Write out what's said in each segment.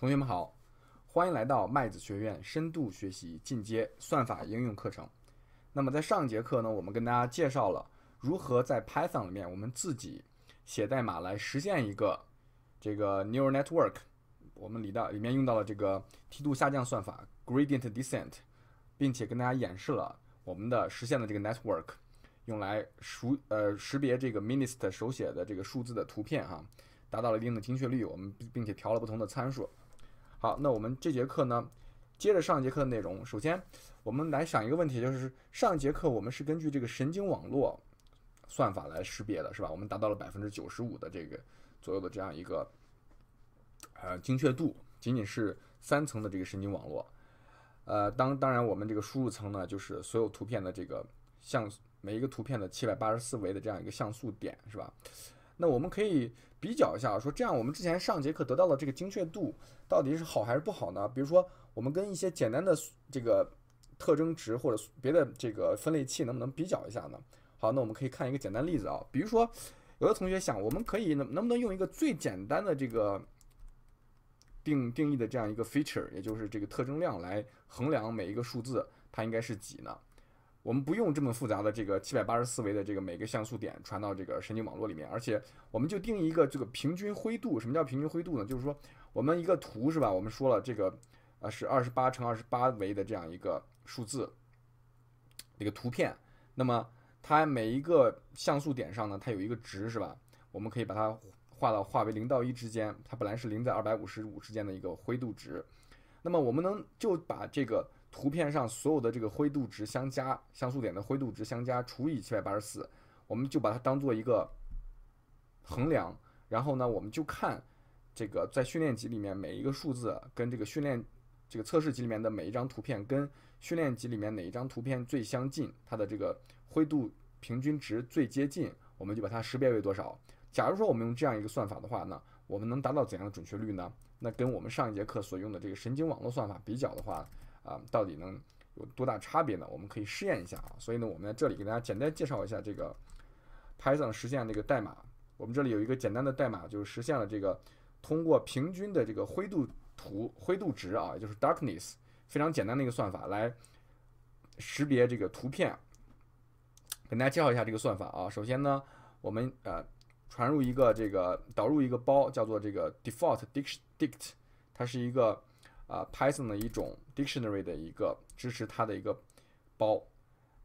同学们好，欢迎来到麦子学院深度学习进阶算法应用课程。那么在上节课呢，我们跟大家介绍了如何在 Python 里面我们自己写代码来实现一个这个 Neural Network，我们里到里面用到了这个梯度下降算法 Gradient Descent，并且跟大家演示了我们的实现的这个 Network 用来熟呃识别这个 Minist 手写的这个数字的图片哈，达到了一定的精确率，我们并且调了不同的参数。好，那我们这节课呢，接着上节课的内容。首先，我们来想一个问题，就是上节课我们是根据这个神经网络算法来识别的，是吧？我们达到了百分之九十五的这个左右的这样一个呃精确度，仅仅是三层的这个神经网络。呃，当当然我们这个输入层呢，就是所有图片的这个像素，每一个图片的七百八十四维的这样一个像素点，是吧？那我们可以比较一下，说这样我们之前上节课得到的这个精确度到底是好还是不好呢？比如说，我们跟一些简单的这个特征值或者别的这个分类器能不能比较一下呢？好，那我们可以看一个简单例子啊，比如说，有的同学想，我们可以能能不能用一个最简单的这个定定义的这样一个 feature，也就是这个特征量来衡量每一个数字它应该是几呢？我们不用这么复杂的这个七百八十四维的这个每个像素点传到这个神经网络里面，而且我们就定一个这个平均灰度。什么叫平均灰度呢？就是说我们一个图是吧？我们说了这个，呃，是二十八乘二十八维的这样一个数字，一个图片。那么它每一个像素点上呢，它有一个值是吧？我们可以把它画到画为零到一之间。它本来是零在二百五十五之间的一个灰度值。那么我们能就把这个。图片上所有的这个灰度值相加，像素点的灰度值相加除以七百八十四，我们就把它当做一个衡量。然后呢，我们就看这个在训练集里面每一个数字跟这个训练这个测试集里面的每一张图片跟训练集里面哪一张图片最相近，它的这个灰度平均值最接近，我们就把它识别为多少。假如说我们用这样一个算法的话呢，我们能达到怎样的准确率呢？那跟我们上一节课所用的这个神经网络算法比较的话，啊，到底能有多大差别呢？我们可以试验一下啊。所以呢，我们在这里给大家简单介绍一下这个 Python 实现那个代码。我们这里有一个简单的代码，就是实现了这个通过平均的这个灰度图灰度值啊，也就是 darkness，非常简单的一个算法来识别这个图片。跟大家介绍一下这个算法啊。首先呢，我们呃传入一个这个导入一个包叫做这个 default dict，它是一个啊 Python 的一种。dictionary 的一个支持它的一个包，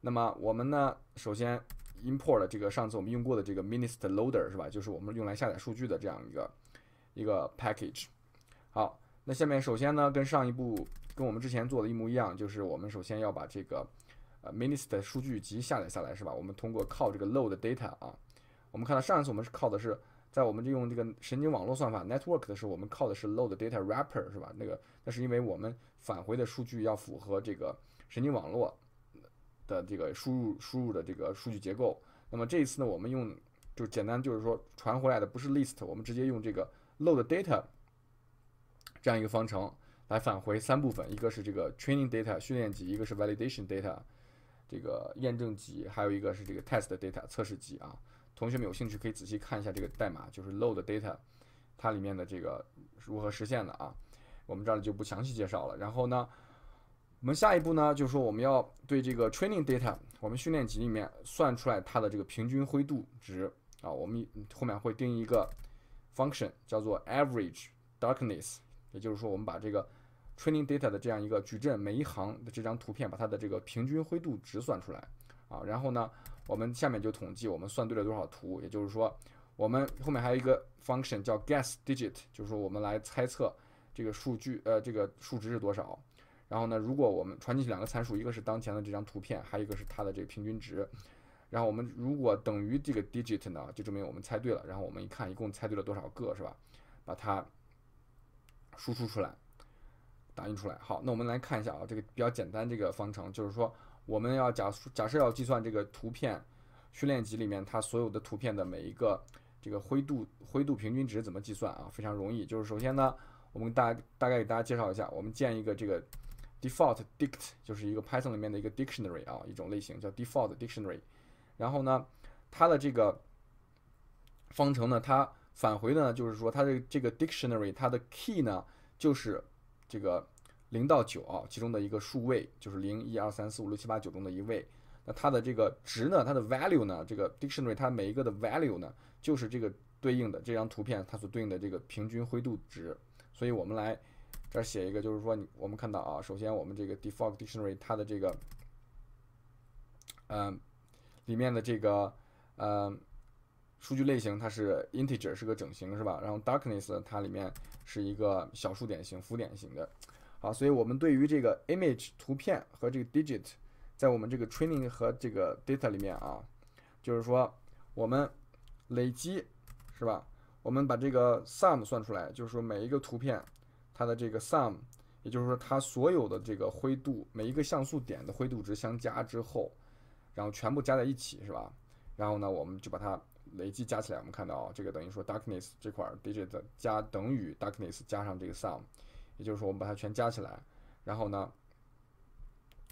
那么我们呢，首先 import 了这个上次我们用过的这个 minist loader 是吧？就是我们用来下载数据的这样一个一个 package。好，那下面首先呢，跟上一步跟我们之前做的一模一样，就是我们首先要把这个呃 minist 数据集下载下来是吧？我们通过靠这个 load data 啊，我们看到上一次我们是靠的是。在我们用这个神经网络算法 network 的时候，我们靠的是 load data wrapper 是吧？那个，那是因为我们返回的数据要符合这个神经网络的这个输入输入的这个数据结构。那么这一次呢，我们用就简单，就是说传回来的不是 list，我们直接用这个 load data 这样一个方程来返回三部分，一个是这个 training data 训练集，一个是 validation data 这个验证集，还有一个是这个 test data 测试集啊。同学们有兴趣可以仔细看一下这个代码，就是 load data，它里面的这个如何实现的啊？我们这儿就不详细介绍了。然后呢，我们下一步呢，就是说我们要对这个 training data，我们训练集里面算出来它的这个平均灰度值啊。我们后面会定义一个 function 叫做 average darkness，也就是说我们把这个 training data 的这样一个矩阵，每一行的这张图片，把它的这个平均灰度值算出来啊。然后呢？我们下面就统计我们算对了多少图，也就是说，我们后面还有一个 function 叫 guess digit，就是说我们来猜测这个数据，呃，这个数值是多少。然后呢，如果我们传进去两个参数，一个是当前的这张图片，还有一个是它的这个平均值。然后我们如果等于这个 digit 呢，就证明我们猜对了。然后我们一看，一共猜对了多少个，是吧？把它输出出来，打印出来。好，那我们来看一下啊，这个比较简单，这个方程就是说。我们要假假设要计算这个图片训练集里面它所有的图片的每一个这个灰度灰度平均值怎么计算啊？非常容易，就是首先呢，我们大大概给大家介绍一下，我们建一个这个 default dict，就是一个 Python 里面的一个 dictionary 啊，一种类型叫 default dictionary。然后呢，它的这个方程呢，它返回的呢，就是说它的这个 dictionary 它的 key 呢，就是这个。零到九啊，其中的一个数位就是零一二三四五六七八九中的一位。那它的这个值呢？它的 value 呢？这个 dictionary 它每一个的 value 呢，就是这个对应的这张图片它所对应的这个平均灰度值。所以我们来这儿写一个，就是说，我们看到啊，首先我们这个 default dictionary 它的这个嗯里面的这个呃数据类型它是 integer 是个整形是吧？然后 darkness 它里面是一个小数点型、浮点型的。啊，所以我们对于这个 image 图片和这个 digit，在我们这个 training 和这个 data 里面啊，就是说我们累积是吧？我们把这个 sum 算出来，就是说每一个图片它的这个 sum，也就是说它所有的这个灰度，每一个像素点的灰度值相加之后，然后全部加在一起是吧？然后呢，我们就把它累积加起来，我们看到啊，这个等于说 darkness 这块 digit 加等于 darkness 加上这个 sum。也就是说，我们把它全加起来，然后呢，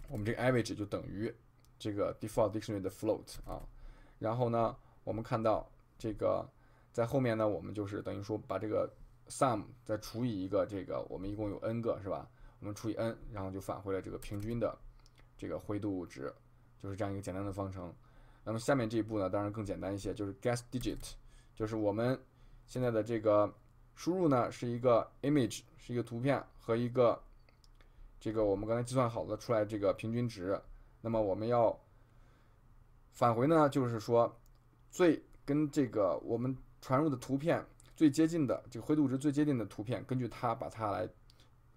我们这个 average 就等于这个 default dictionary 的 float 啊。然后呢，我们看到这个在后面呢，我们就是等于说把这个 sum 再除以一个这个我们一共有 n 个是吧？我们除以 n，然后就返回了这个平均的这个灰度值，就是这样一个简单的方程。那么下面这一步呢，当然更简单一些，就是 guess digit，就是我们现在的这个。输入呢是一个 image，是一个图片和一个这个我们刚才计算好的出来这个平均值。那么我们要返回呢，就是说最跟这个我们传入的图片最接近的这个灰度值最接近的图片，根据它把它来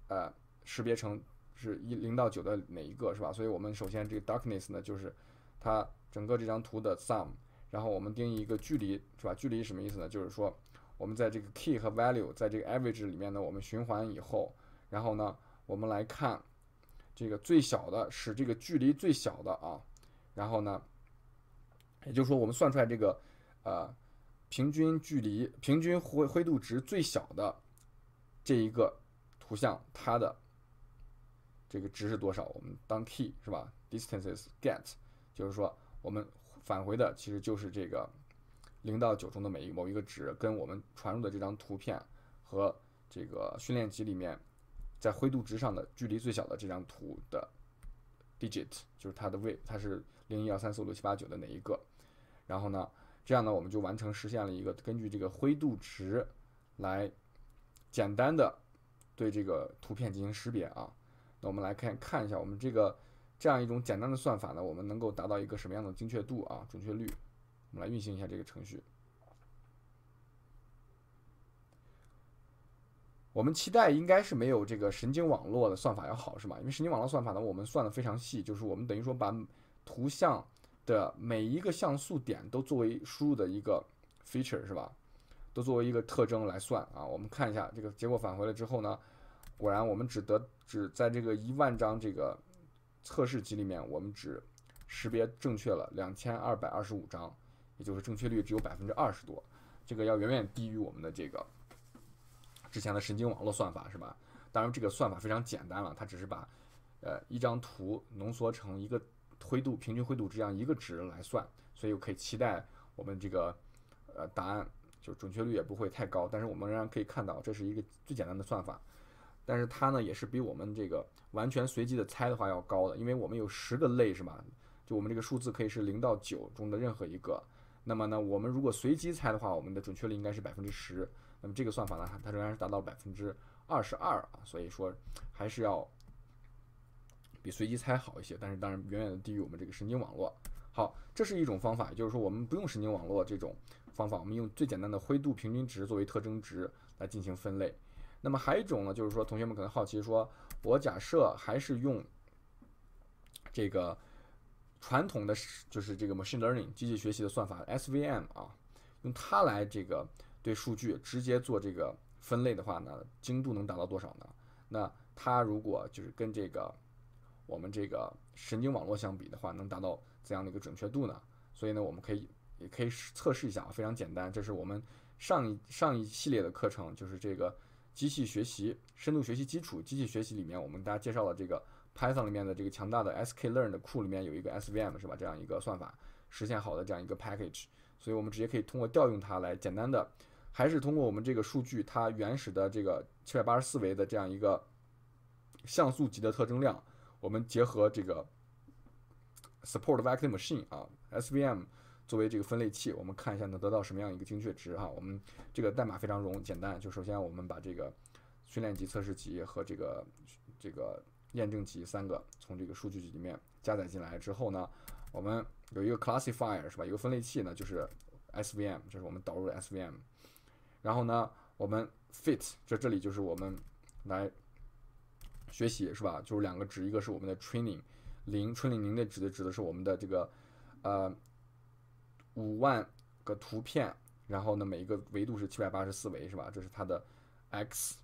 呃识别成是一零到九的哪一个是吧？所以我们首先这个 darkness 呢就是它整个这张图的 sum。然后我们定义一个距离是吧？距离什么意思呢？就是说。我们在这个 key 和 value 在这个 average 里面呢，我们循环以后，然后呢，我们来看这个最小的，使这个距离最小的啊，然后呢，也就是说我们算出来这个呃平均距离、平均灰灰度值最小的这一个图像，它的这个值是多少？我们当 key 是吧？distances get，就是说我们返回的其实就是这个。零到九中的每一某一个值，跟我们传入的这张图片和这个训练集里面在灰度值上的距离最小的这张图的 digit，就是它的位，它是零一二三四五六七八九的哪一个？然后呢，这样呢，我们就完成实现了一个根据这个灰度值来简单的对这个图片进行识别啊。那我们来看看一下我们这个这样一种简单的算法呢，我们能够达到一个什么样的精确度啊，准确率？我们来运行一下这个程序。我们期待应该是没有这个神经网络的算法要好是吧？因为神经网络算法呢，我们算的非常细，就是我们等于说把图像的每一个像素点都作为输入的一个 feature 是吧？都作为一个特征来算啊。我们看一下这个结果返回了之后呢，果然我们只得只在这个一万张这个测试集里面，我们只识别正确了两千二百二十五张。也就是正确率只有百分之二十多，这个要远远低于我们的这个之前的神经网络算法，是吧？当然，这个算法非常简单了，它只是把呃一张图浓缩成一个灰度平均灰度这样一个值来算，所以可以期待我们这个呃答案就准确率也不会太高。但是我们仍然可以看到，这是一个最简单的算法，但是它呢也是比我们这个完全随机的猜的话要高的，因为我们有十个类，是吧？就我们这个数字可以是零到九中的任何一个。那么呢，我们如果随机猜的话，我们的准确率应该是百分之十。那么这个算法呢，它仍然是达到百分之二十二啊，所以说还是要比随机猜好一些。但是当然远远的低于我们这个神经网络。好，这是一种方法，也就是说我们不用神经网络这种方法，我们用最简单的灰度平均值作为特征值来进行分类。那么还有一种呢，就是说同学们可能好奇说，我假设还是用这个。传统的就是这个 machine learning 机器学习的算法 SVM 啊，用它来这个对数据直接做这个分类的话呢，精度能达到多少呢？那它如果就是跟这个我们这个神经网络相比的话，能达到怎样的一个准确度呢？所以呢，我们可以也可以测试一下啊，非常简单，这是我们上一上一系列的课程，就是这个机器学习、深度学习基础、机器学习里面，我们大家介绍了这个。Python 里面的这个强大的 S K Learn 的库里面有一个 SVM 是吧？这样一个算法实现好的这样一个 package，所以我们直接可以通过调用它来简单的，还是通过我们这个数据它原始的这个七百八十四维的这样一个像素级的特征量，我们结合这个 Support Vector Machine 啊 SVM 作为这个分类器，我们看一下能得到什么样一个精确值哈。我们这个代码非常容简单，就首先我们把这个训练集、测试集和这个这个。验证集三个从这个数据集里面加载进来之后呢，我们有一个 classifier 是吧？一个分类器呢，就是 SVM，这是我们导入的 SVM。然后呢，我们 fit 这这里就是我们来学习是吧？就是两个值，一个是我们的 training 零，training 零的指的指的是我们的这个呃五万个图片，然后呢每一个维度是七百八十四维是吧？这是它的 x。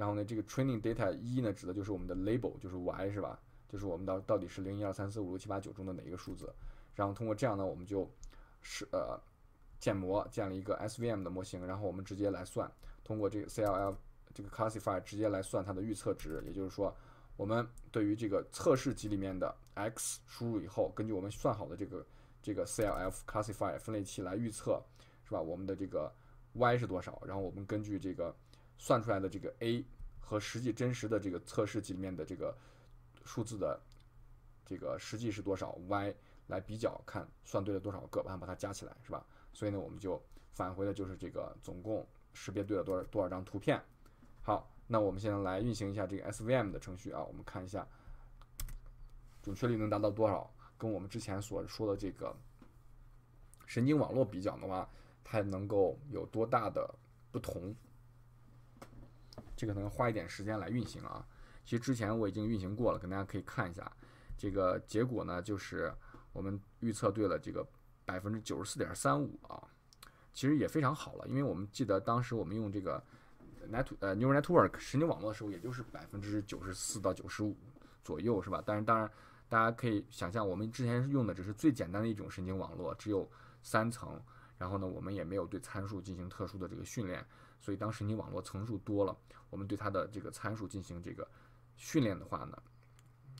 然后呢，这个 training data 一呢，指的就是我们的 label，就是 y，是吧？就是我们到到底是零一二三四五六七八九中的哪一个数字。然后通过这样呢，我们就是呃建模建了一个 SVM 的模型。然后我们直接来算，通过这个 C L L 这个 classifier 直接来算它的预测值。也就是说，我们对于这个测试集里面的 x 输入以后，根据我们算好的这个这个 C L f classifier 分类器来预测，是吧？我们的这个 y 是多少？然后我们根据这个。算出来的这个 a 和实际真实的这个测试集里面的这个数字的这个实际是多少 y 来比较看算对了多少个，把它把它加起来，是吧？所以呢，我们就返回的就是这个总共识别对了多少多少张图片。好，那我们现在来运行一下这个 SVM 的程序啊，我们看一下准确率能达到多少，跟我们之前所说的这个神经网络比较的话，它能够有多大的不同？这可能花一点时间来运行啊。其实之前我已经运行过了，跟大家可以看一下这个结果呢，就是我们预测对了这个百分之九十四点三五啊，其实也非常好了。因为我们记得当时我们用这个 net 呃 neural network 神经网络的时候，也就是百分之九十四到九十五左右，是吧？但是当然，大家可以想象，我们之前用的只是最简单的一种神经网络，只有三层，然后呢，我们也没有对参数进行特殊的这个训练。所以，当神经网络层数多了，我们对它的这个参数进行这个训练的话呢，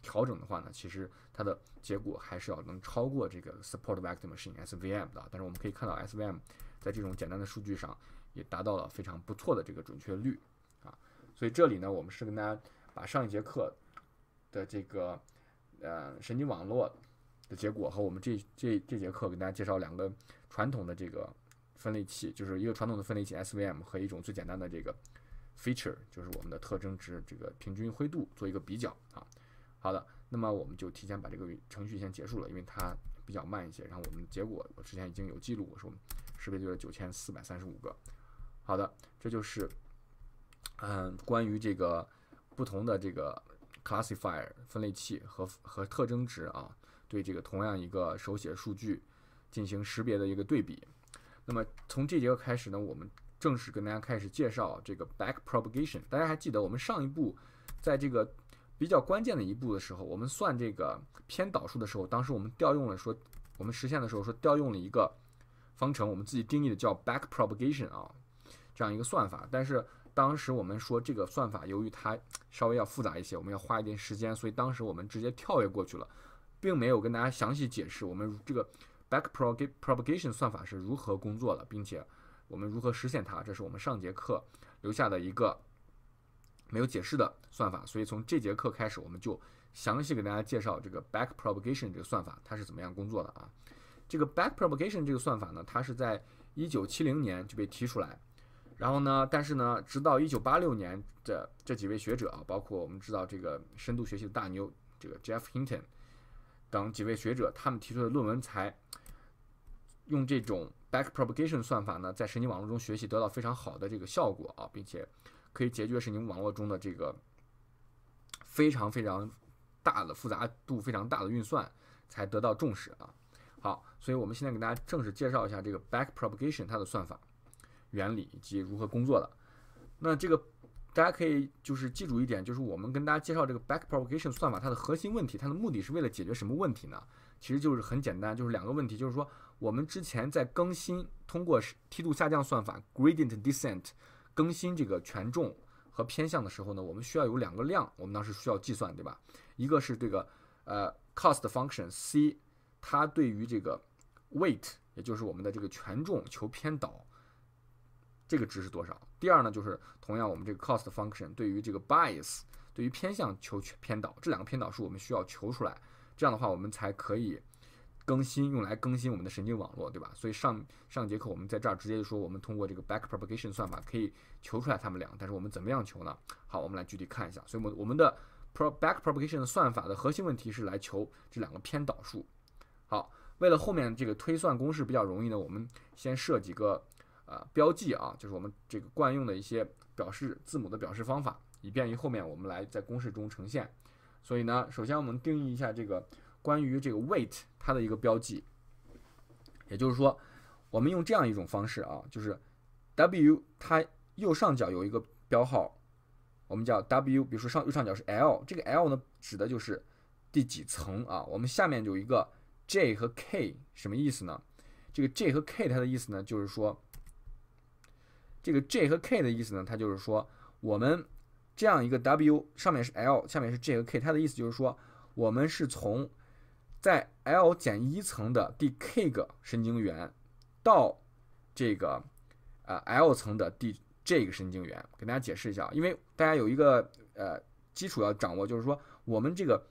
调整的话呢，其实它的结果还是要能超过这个 Support Vector Machine SVM 的。但是我们可以看到，SVM 在这种简单的数据上也达到了非常不错的这个准确率啊。所以这里呢，我们是跟大家把上一节课的这个呃神经网络的结果和我们这这这节课给大家介绍两个传统的这个。分类器就是一个传统的分类器 SVM 和一种最简单的这个 feature，就是我们的特征值这个平均灰度做一个比较啊。好的，那么我们就提前把这个程序先结束了，因为它比较慢一些。然后我们结果我之前已经有记录，我说识别对了九千四百三十五个。好的，这就是嗯关于这个不同的这个 classifier 分类器和和特征值啊，对这个同样一个手写数据进行识别的一个对比。那么从这节课开始呢，我们正式跟大家开始介绍这个 back propagation。大家还记得我们上一步，在这个比较关键的一步的时候，我们算这个偏导数的时候，当时我们调用了说，我们实现的时候说调用了一个方程，我们自己定义的叫 back propagation 啊，这样一个算法。但是当时我们说这个算法由于它稍微要复杂一些，我们要花一点时间，所以当时我们直接跳跃过去了，并没有跟大家详细解释我们这个。Back propagation 算法是如何工作的，并且我们如何实现它？这是我们上节课留下的一个没有解释的算法，所以从这节课开始，我们就详细给大家介绍这个 back propagation 这个算法它是怎么样工作的啊？这个 back propagation 这个算法呢，它是在一九七零年就被提出来，然后呢，但是呢，直到一九八六年的这几位学者啊，包括我们知道这个深度学习的大牛这个 Jeff Hinton 等几位学者，他们提出的论文才用这种 back propagation 算法呢，在神经网络中学习得到非常好的这个效果啊，并且可以解决神经网络中的这个非常非常大的复杂度、非常大的运算，才得到重视啊。好，所以我们现在给大家正式介绍一下这个 back propagation 它的算法原理以及如何工作的。那这个大家可以就是记住一点，就是我们跟大家介绍这个 back propagation 算法它的核心问题，它的目的是为了解决什么问题呢？其实就是很简单，就是两个问题，就是说。我们之前在更新通过梯度下降算法 （gradient descent） 更新这个权重和偏向的时候呢，我们需要有两个量，我们当时需要计算，对吧？一个是这个呃 cost function c，它对于这个 weight，也就是我们的这个权重求偏导，这个值是多少？第二呢，就是同样我们这个 cost function 对于这个 bias，对于偏向求偏导，这两个偏导数我们需要求出来，这样的话我们才可以。更新用来更新我们的神经网络，对吧？所以上上节课我们在这儿直接就说我们通过这个 back propagation 算法可以求出来它们俩，但是我们怎么样求呢？好，我们来具体看一下。所以，我我们的 pro back propagation 算法的核心问题是来求这两个偏导数。好，为了后面这个推算公式比较容易呢，我们先设几个呃标记啊，就是我们这个惯用的一些表示字母的表示方法，以便于后面我们来在公式中呈现。所以呢，首先我们定义一下这个。关于这个 weight 它的一个标记，也就是说，我们用这样一种方式啊，就是 w 它右上角有一个标号，我们叫 w。比如说上右上角是 l，这个 l 呢指的就是第几层啊？我们下面有一个 j 和 k，什么意思呢？这个 j 和 k 它的意思呢，就是说，这个 j 和 k 的意思呢，它就是说我们这样一个 w 上面是 l，下面是 j 和 k，它的意思就是说我们是从在 l 减一层的第 k 个神经元到这个呃 l 层的第 j 个神经元，给大家解释一下，因为大家有一个呃基础要掌握，就是说我们这个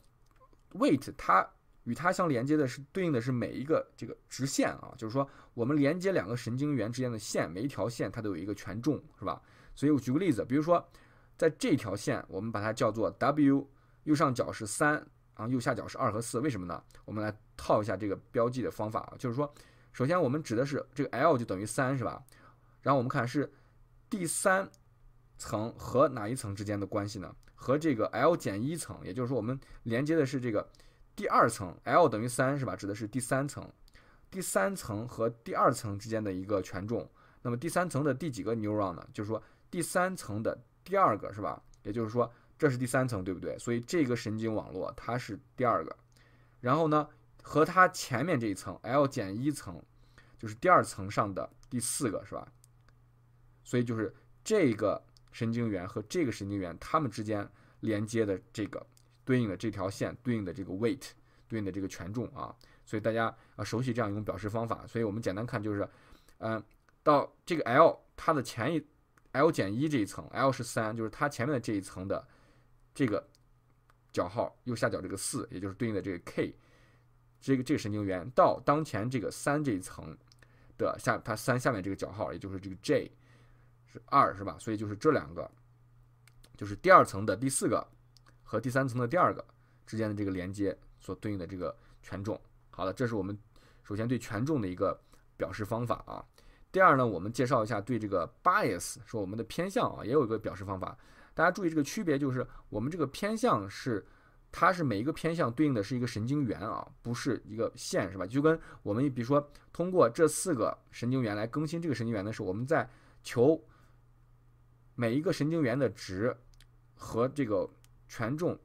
weight 它与它相连接的是对应的是每一个这个直线啊，就是说我们连接两个神经元之间的线，每一条线它都有一个权重，是吧？所以我举个例子，比如说在这条线，我们把它叫做 w，右上角是三。啊，右下角是二和四，为什么呢？我们来套一下这个标记的方法，啊，就是说，首先我们指的是这个 L 就等于三，是吧？然后我们看是第三层和哪一层之间的关系呢？和这个 L 减一层，也就是说我们连接的是这个第二层，L 等于三是吧？指的是第三层，第三层和第二层之间的一个权重。那么第三层的第几个 neuron 呢？就是说第三层的第二个，是吧？也就是说。这是第三层，对不对？所以这个神经网络它是第二个，然后呢，和它前面这一层 l 减一层，就是第二层上的第四个，是吧？所以就是这个神经元和这个神经元它们之间连接的这个对应的这条线对应的这个 weight 对应的这个权重啊，所以大家啊熟悉这样一种表示方法。所以我们简单看就是，呃，到这个 l 它的前一 l 减一这一层 l 是三，就是它前面的这一层的。这个角号右下角这个四，也就是对应的这个 k，这个这个神经元到当前这个三这一层的下它三下面这个角号，也就是这个 j 是二是吧？所以就是这两个，就是第二层的第四个和第三层的第二个之间的这个连接所对应的这个权重。好了，这是我们首先对权重的一个表示方法啊。第二呢，我们介绍一下对这个 bias，说我们的偏向啊，也有一个表示方法。大家注意这个区别，就是我们这个偏向是，它是每一个偏向对应的是一个神经元啊，不是一个线，是吧？就跟我们比如说通过这四个神经元来更新这个神经元的时候，我们在求每一个神经元的值和这个权重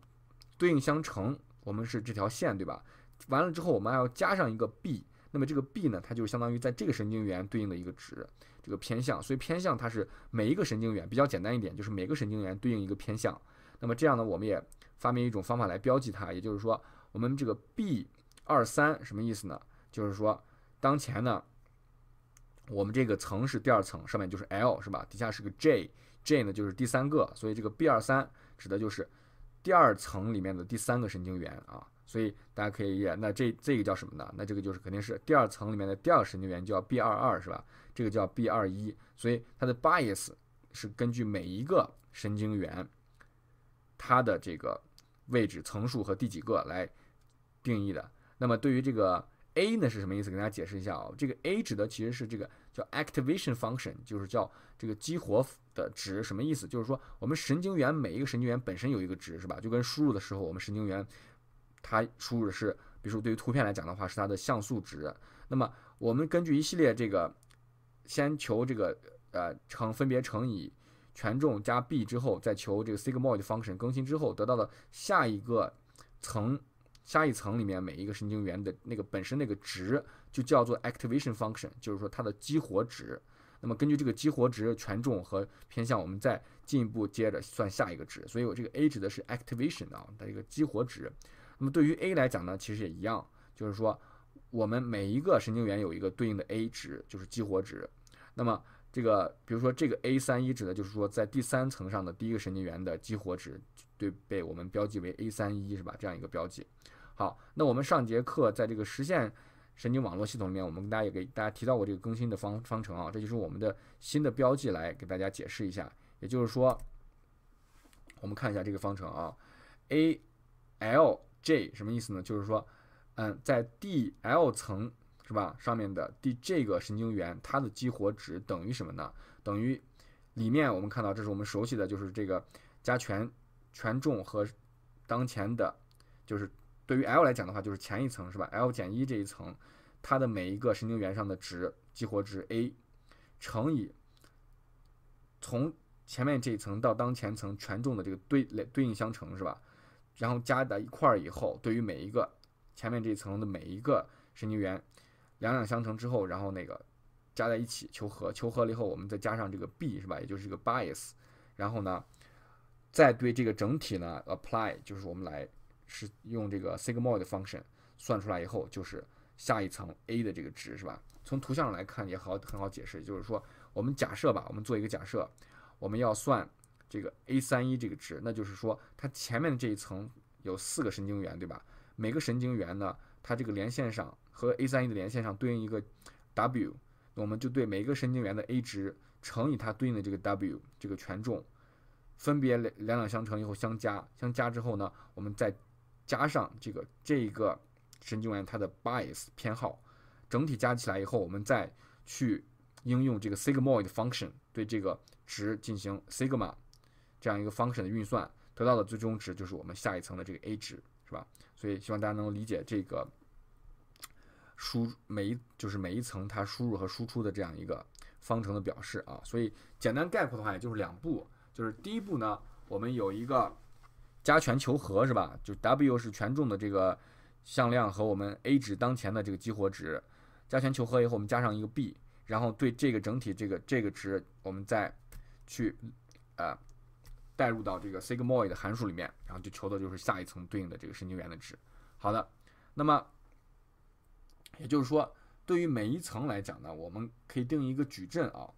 对应相乘，我们是这条线，对吧？完了之后，我们还要加上一个 b，那么这个 b 呢，它就相当于在这个神经元对应的一个值。这个偏向，所以偏向它是每一个神经元比较简单一点，就是每个神经元对应一个偏向。那么这样呢，我们也发明一种方法来标记它，也就是说，我们这个 b 二三什么意思呢？就是说，当前呢，我们这个层是第二层，上面就是 l 是吧？底下是个 j，j 呢就是第三个，所以这个 b 二三指的就是第二层里面的第三个神经元啊。所以大家可以理解，那这这个叫什么呢？那这个就是肯定是第二层里面的第二神经元，叫 b 二二是吧？这个叫 b 二一，所以它的 bias 是根据每一个神经元它的这个位置层数和第几个来定义的。那么对于这个 a 呢是什么意思？给大家解释一下啊，这个 a 指的其实是这个叫 activation function，就是叫这个激活的值，什么意思？就是说我们神经元每一个神经元本身有一个值是吧？就跟输入的时候我们神经元。它输入的是，比如说对于图片来讲的话，是它的像素值。那么我们根据一系列这个，先求这个呃乘分别乘以权重加 b 之后，再求这个 sigmoid function 更新之后得到的下一个层下一层里面每一个神经元的那个本身那个值，就叫做 activation function，就是说它的激活值。那么根据这个激活值、权重和偏向，我们再进一步接着算下一个值。所以我这个 a 指的是 activation 啊，它一个激活值。那么对于 a 来讲呢，其实也一样，就是说我们每一个神经元有一个对应的 a 值，就是激活值。那么这个，比如说这个 a 三一指的就是说在第三层上的第一个神经元的激活值，对，被我们标记为 a 三一是吧？这样一个标记。好，那我们上节课在这个实现神经网络系统里面，我们跟大家也给大家提到过这个更新的方方程啊，这就是我们的新的标记来给大家解释一下。也就是说，我们看一下这个方程啊，a l。j 什么意思呢？就是说，嗯，在 d l 层是吧？上面的 d 这个神经元，它的激活值等于什么呢？等于里面我们看到，这是我们熟悉的就是这个加权权重和当前的，就是对于 l 来讲的话，就是前一层是吧？l 减一这一层，它的每一个神经元上的值激活值 a 乘以从前面这一层到当前层权重的这个对对应相乘是吧？然后加在一块儿以后，对于每一个前面这一层的每一个神经元，两两相乘之后，然后那个加在一起求和，求和了以后，我们再加上这个 b 是吧，也就是这个 bias，然后呢，再对这个整体呢 apply，就是我们来是用这个 sigmoid function 算出来以后，就是下一层 a 的这个值是吧？从图像上来看也好很好解释，就是说我们假设吧，我们做一个假设，我们要算。这个 a 三一这个值，那就是说它前面的这一层有四个神经元，对吧？每个神经元呢，它这个连线上和 a 三一的连线上对应一个 w，我们就对每个神经元的 a 值乘以它对应的这个 w 这个权重，分别两两相乘以后相加，相加之后呢，我们再加上这个这一个神经元它的 bias 偏好，整体加起来以后，我们再去应用这个 sigmoid function 对这个值进行 s i g m a 这样一个 function 的运算得到的最终值就是我们下一层的这个 a 值，是吧？所以希望大家能理解这个输每一就是每一层它输入和输出的这样一个方程的表示啊。所以简单概括的话，也就是两步，就是第一步呢，我们有一个加权求和，是吧？就 w 是权重的这个向量和我们 a 值当前的这个激活值，加权求和以后，我们加上一个 b，然后对这个整体这个这个值，我们再去啊。带入到这个 sigmoid 的函数里面，然后就求的就是下一层对应的这个神经元的值。好的，那么也就是说，对于每一层来讲呢，我们可以定一个矩阵啊，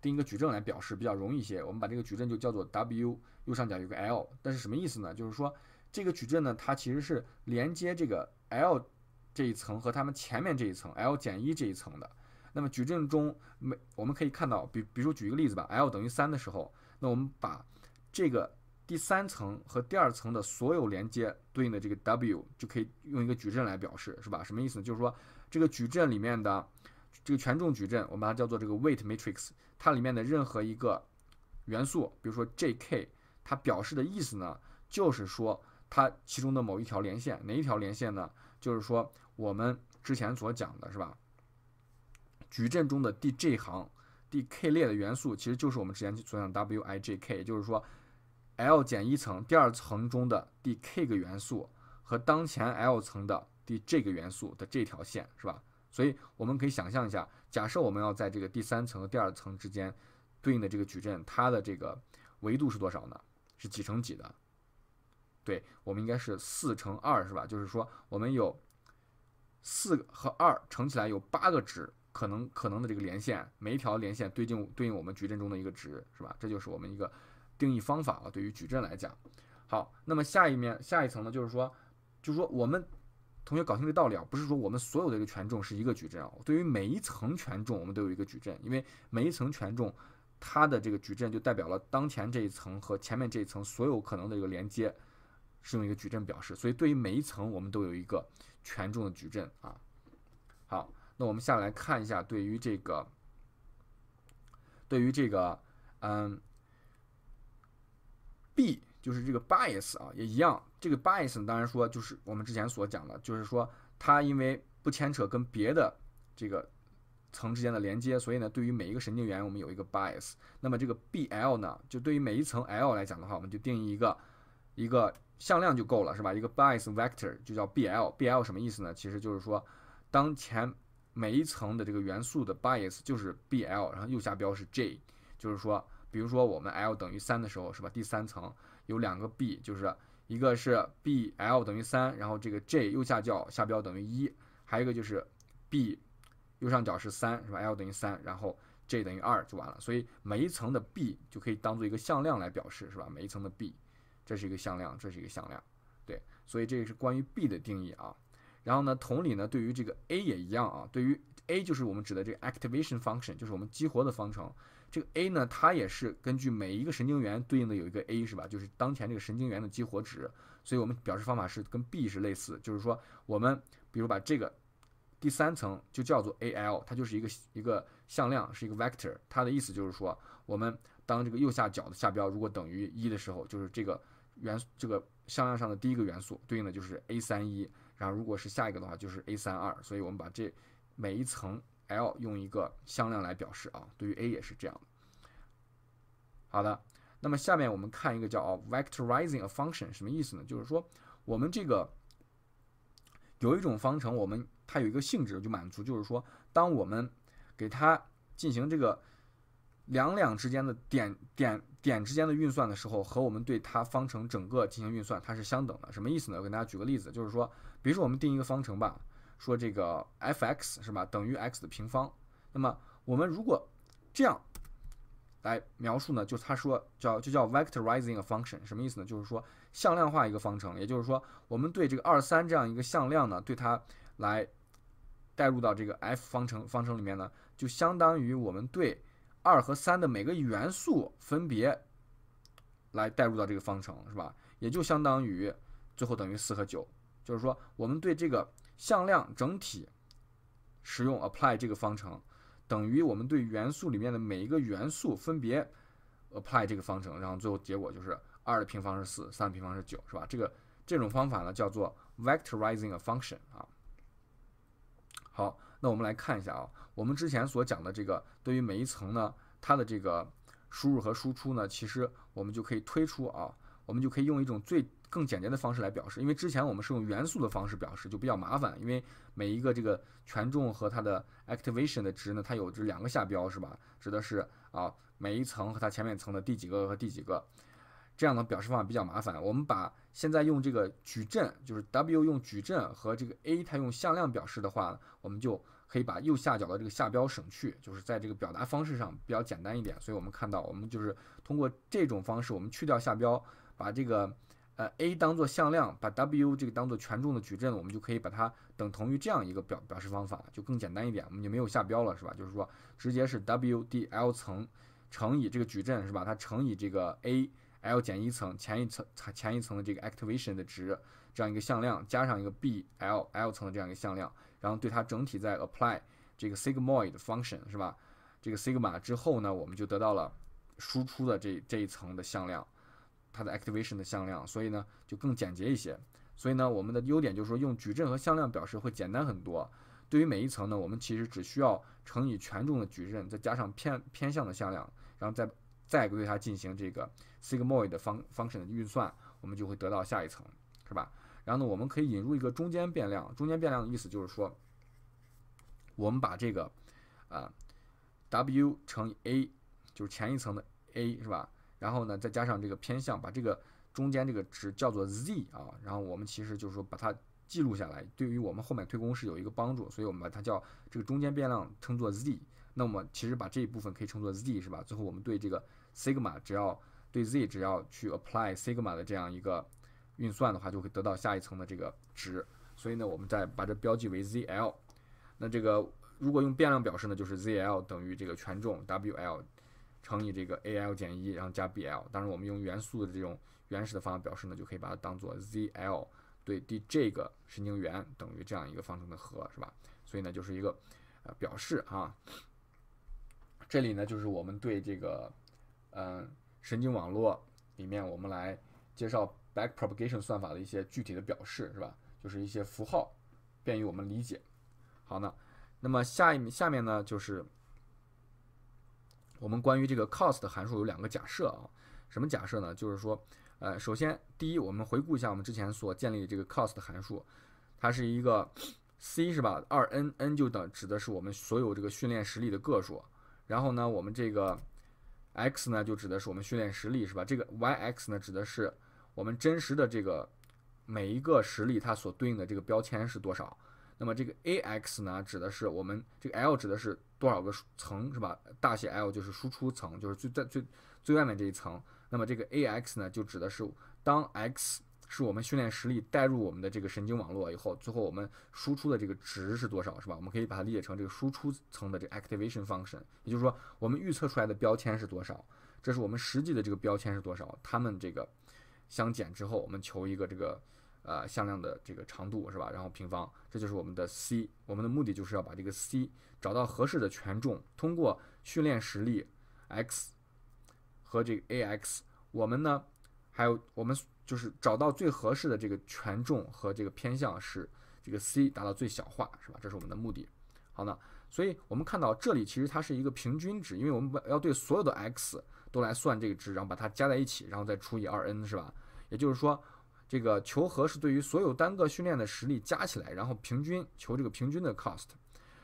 定一个矩阵来表示比较容易一些。我们把这个矩阵就叫做 W，右上角有个 L，但是什么意思呢？就是说这个矩阵呢，它其实是连接这个 L 这一层和它们前面这一层 L 减一这一层的。那么矩阵中每我们可以看到，比比如说举一个例子吧，L 等于三的时候，那我们把这个第三层和第二层的所有连接对应的这个 W 就可以用一个矩阵来表示，是吧？什么意思呢？就是说这个矩阵里面的这个权重矩阵，我们把它叫做这个 weight matrix。它里面的任何一个元素，比如说 jk，它表示的意思呢，就是说它其中的某一条连线，哪一条连线呢？就是说我们之前所讲的，是吧？矩阵中的第 j 行第 k 列的元素，其实就是我们之前所讲 Wijk，也就是说。l 减一层，第二层中的第 k 个元素和当前 l 层的第这个元素的这条线是吧？所以我们可以想象一下，假设我们要在这个第三层和第二层之间对应的这个矩阵，它的这个维度是多少呢？是几乘几的？对我们应该是四乘二，是吧？就是说我们有四和二乘起来有八个值，可能可能的这个连线，每一条连线对应对应我们矩阵中的一个值，是吧？这就是我们一个。定义方法啊，对于矩阵来讲，好，那么下一面下一层呢，就是说，就是说我们同学搞清这道理啊，不是说我们所有的这个权重是一个矩阵啊，对于每一层权重，我们都有一个矩阵，因为每一层权重它的这个矩阵就代表了当前这一层和前面这一层所有可能的一个连接，是用一个矩阵表示，所以对于每一层我们都有一个权重的矩阵啊。好，那我们下来看一下对于这个，对于这个，嗯。b 就是这个 bias 啊，也一样。这个 bias 当然说就是我们之前所讲的，就是说它因为不牵扯跟别的这个层之间的连接，所以呢，对于每一个神经元，我们有一个 bias。那么这个 bl 呢，就对于每一层 l 来讲的话，我们就定义一个一个向量就够了，是吧？一个 bias vector 就叫 bl。bl 什么意思呢？其实就是说，当前每一层的这个元素的 bias 就是 bl，然后右下标是 j，就是说。比如说我们 l 等于三的时候，是吧？第三层有两个 b，就是一个是 b l 等于三，然后这个 j 右下角下标等于一，还有一个就是 b 右上角是三，是吧？l 等于三，然后 j 等于二就完了。所以每一层的 b 就可以当做一个向量来表示，是吧？每一层的 b 这是一个向量，这是一个向量。对，所以这个是关于 b 的定义啊。然后呢，同理呢，对于这个 a 也一样啊。对于 a 就是我们指的这个 activation function，就是我们激活的方程。这个 a 呢，它也是根据每一个神经元对应的有一个 a 是吧？就是当前这个神经元的激活值。所以，我们表示方法是跟 b 是类似，就是说，我们比如把这个第三层就叫做 al，它就是一个一个向量，是一个 vector。它的意思就是说，我们当这个右下角的下标如果等于一的时候，就是这个元这个向量上的第一个元素对应的就是 a 三一。然后，如果是下一个的话，就是 a 三二。所以我们把这每一层。l 用一个向量来表示啊，对于 a 也是这样。好的，那么下面我们看一个叫哦 vectorizing a function，什么意思呢？就是说我们这个有一种方程，我们它有一个性质，就满足，就是说当我们给它进行这个两两之间的点点点之间的运算的时候，和我们对它方程整个进行运算，它是相等的。什么意思呢？我给大家举个例子，就是说，比如说我们定一个方程吧。说这个 f(x) 是吧，等于 x 的平方。那么我们如果这样来描述呢，就是他说叫就叫 vectorizing a function，什么意思呢？就是说向量化一个方程，也就是说我们对这个二三这样一个向量呢，对它来带入到这个 f 方程方程里面呢，就相当于我们对二和三的每个元素分别来带入到这个方程，是吧？也就相当于最后等于四和九，就是说我们对这个。向量整体使用 apply 这个方程，等于我们对元素里面的每一个元素分别 apply 这个方程，然后最后结果就是二的平方是四，三的平方是九，是吧？这个这种方法呢叫做 vectorizing a function 啊。好，那我们来看一下啊，我们之前所讲的这个对于每一层呢，它的这个输入和输出呢，其实我们就可以推出啊，我们就可以用一种最更简洁的方式来表示，因为之前我们是用元素的方式表示，就比较麻烦，因为每一个这个权重和它的 activation 的值呢，它有这两个下标是吧？指的是啊，每一层和它前面层的第几个和第几个，这样的表示方法比较麻烦。我们把现在用这个矩阵，就是 W 用矩阵和这个 a 它用向量表示的话，我们就可以把右下角的这个下标省去，就是在这个表达方式上比较简单一点。所以我们看到，我们就是通过这种方式，我们去掉下标，把这个。呃，a 当做向量，把 w 这个当做权重的矩阵，我们就可以把它等同于这样一个表表示方法，就更简单一点，我们就没有下标了，是吧？就是说，直接是 w dl 层乘以这个矩阵，是吧？它乘以这个 al 减一层前一层前一层的这个 activation 的值，这样一个向量，加上一个 bl l 层的这样一个向量，然后对它整体在 apply 这个 sigmoid function，是吧？这个 s i g m a 之后呢，我们就得到了输出的这这一层的向量。它的 activation 的向量，所以呢就更简洁一些。所以呢，我们的优点就是说，用矩阵和向量表示会简单很多。对于每一层呢，我们其实只需要乘以权重的矩阵，再加上偏偏向的向量，然后再再对它进行这个 sigmoid 的方方程的运算，我们就会得到下一层，是吧？然后呢，我们可以引入一个中间变量。中间变量的意思就是说，我们把这个啊 w 乘以 a，就是前一层的 a，是吧？然后呢，再加上这个偏向，把这个中间这个值叫做 z 啊，然后我们其实就是说把它记录下来，对于我们后面推公式有一个帮助，所以我们把它叫这个中间变量，称作 z。那么其实把这一部分可以称作 z，是吧？最后我们对这个 sigma，只要对 z，只要去 apply sigma 的这样一个运算的话，就会得到下一层的这个值。所以呢，我们再把这标记为 zl。那这个如果用变量表示呢，就是 zl 等于这个权重 wl。乘以这个 a l 减一，然后加 b l。当然，我们用元素的这种原始的方法表示呢，就可以把它当做 z l 对第这个神经元等于这样一个方程的和，是吧？所以呢，就是一个呃表示哈。这里呢，就是我们对这个呃神经网络里面，我们来介绍 back propagation 算法的一些具体的表示，是吧？就是一些符号，便于我们理解。好呢，那么下一下面呢就是。我们关于这个 cost 的函数有两个假设啊，什么假设呢？就是说，呃，首先，第一，我们回顾一下我们之前所建立的这个 cost 的函数，它是一个 c 是吧？二 n n 就等指的是我们所有这个训练实例的个数，然后呢，我们这个 x 呢就指的是我们训练实例是吧？这个 y x 呢指的是我们真实的这个每一个实例它所对应的这个标签是多少？那么这个 a x 呢指的是我们这个 l 指的是。多少个层是吧？大写 L 就是输出层，就是最在最最外面这一层。那么这个 a x 呢，就指的是当 x 是我们训练实力带入我们的这个神经网络以后，最后我们输出的这个值是多少是吧？我们可以把它理解成这个输出层的这个 activation function，也就是说我们预测出来的标签是多少，这是我们实际的这个标签是多少，它们这个相减之后，我们求一个这个。呃，向量的这个长度是吧？然后平方，这就是我们的 c。我们的目的就是要把这个 c 找到合适的权重，通过训练实例 x 和这个 ax，我们呢，还有我们就是找到最合适的这个权重和这个偏向使这个 c 达到最小化，是吧？这是我们的目的。好，呢，所以我们看到这里其实它是一个平均值，因为我们要对所有的 x 都来算这个值，然后把它加在一起，然后再除以 2n，是吧？也就是说。这个求和是对于所有单个训练的实力加起来，然后平均求这个平均的 cost。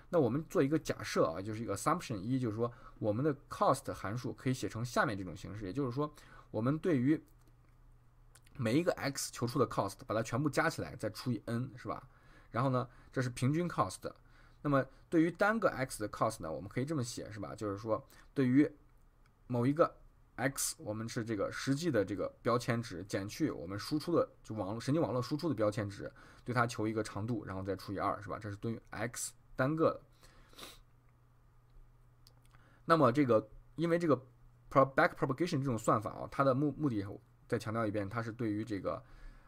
那我们做一个假设啊，就是一个 assumption 一，就是说我们的 cost 函数可以写成下面这种形式，也就是说，我们对于每一个 x 求出的 cost，把它全部加起来再除以 n，是吧？然后呢，这是平均 cost。那么对于单个 x 的 cost 呢，我们可以这么写，是吧？就是说对于某一个。x 我们是这个实际的这个标签值减去我们输出的就网络神经网络输出的标签值，对它求一个长度，然后再除以二是吧？这是对于 x 单个。的。那么这个因为这个 back propagation 这种算法啊，它的目目的再强调一遍，它是对于这个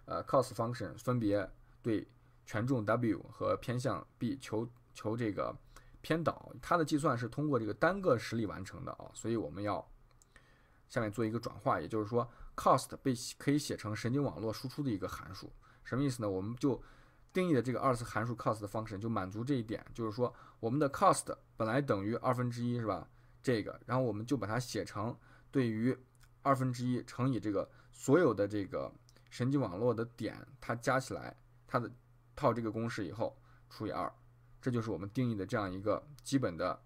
呃 cos function 分别对权重 w 和偏向 b 求求这个偏导，它的计算是通过这个单个实例完成的啊，所以我们要。下面做一个转化，也就是说，cost 被可以写成神经网络输出的一个函数，什么意思呢？我们就定义的这个二次函数 cost 的 o n 就满足这一点，就是说，我们的 cost 本来等于二分之一，是吧？这个，然后我们就把它写成对于二分之一乘以这个所有的这个神经网络的点，它加起来，它的套这个公式以后除以二，这就是我们定义的这样一个基本的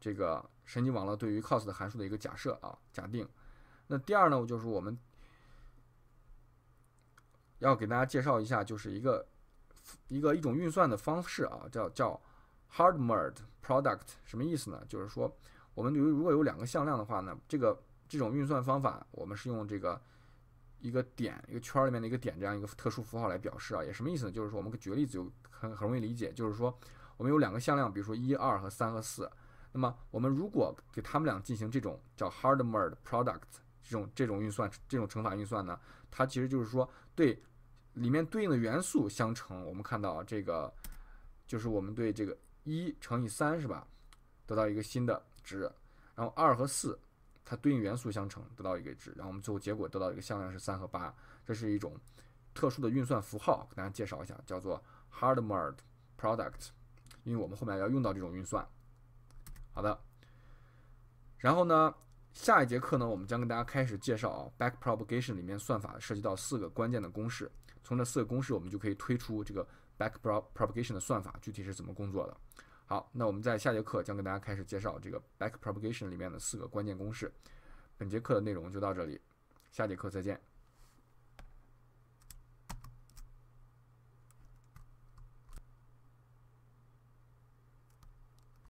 这个。神经网络对于 cost 函数的一个假设啊，假定。那第二呢，就是我们要给大家介绍一下，就是一个一个一种运算的方式啊，叫叫 h a r d m e r d product，什么意思呢？就是说我们于如果有两个向量的话呢，这个这种运算方法，我们是用这个一个点一个圈里面的一个点这样一个特殊符号来表示啊，也什么意思？呢？就是说我们举个例子就很很容易理解，就是说我们有两个向量，比如说一二和三和四。那么，我们如果给他们俩进行这种叫 h a r d m e r e product 这种这种运算，这种乘法运算呢，它其实就是说对里面对应的元素相乘。我们看到这个就是我们对这个一乘以三是吧，得到一个新的值，然后二和四它对应元素相乘得到一个值，然后我们最后结果得到一个向量是三和八。这是一种特殊的运算符号，给大家介绍一下，叫做 h a r d m e r e product，因为我们后面要用到这种运算。好的，然后呢，下一节课呢，我们将跟大家开始介绍啊，back propagation 里面算法涉及到四个关键的公式，从这四个公式，我们就可以推出这个 back propagation 的算法具体是怎么工作的。好，那我们在下节课将跟大家开始介绍这个 back propagation 里面的四个关键公式。本节课的内容就到这里，下节课再见。